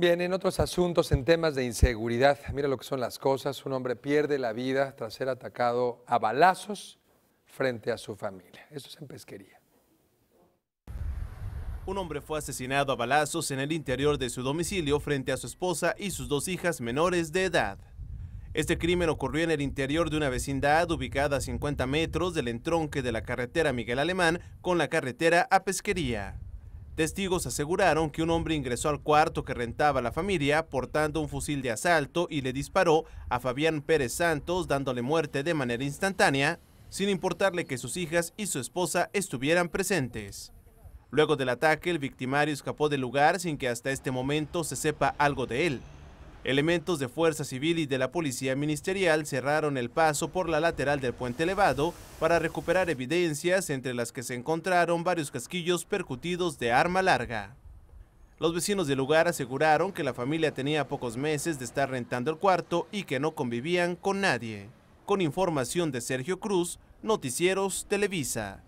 Bien, en otros asuntos, en temas de inseguridad, mira lo que son las cosas. Un hombre pierde la vida tras ser atacado a balazos frente a su familia. Eso es en pesquería. Un hombre fue asesinado a balazos en el interior de su domicilio frente a su esposa y sus dos hijas menores de edad. Este crimen ocurrió en el interior de una vecindad ubicada a 50 metros del entronque de la carretera Miguel Alemán con la carretera a Pesquería. Testigos aseguraron que un hombre ingresó al cuarto que rentaba la familia portando un fusil de asalto y le disparó a Fabián Pérez Santos dándole muerte de manera instantánea, sin importarle que sus hijas y su esposa estuvieran presentes. Luego del ataque, el victimario escapó del lugar sin que hasta este momento se sepa algo de él. Elementos de Fuerza Civil y de la Policía Ministerial cerraron el paso por la lateral del puente elevado para recuperar evidencias entre las que se encontraron varios casquillos percutidos de arma larga. Los vecinos del lugar aseguraron que la familia tenía pocos meses de estar rentando el cuarto y que no convivían con nadie. Con información de Sergio Cruz, Noticieros Televisa.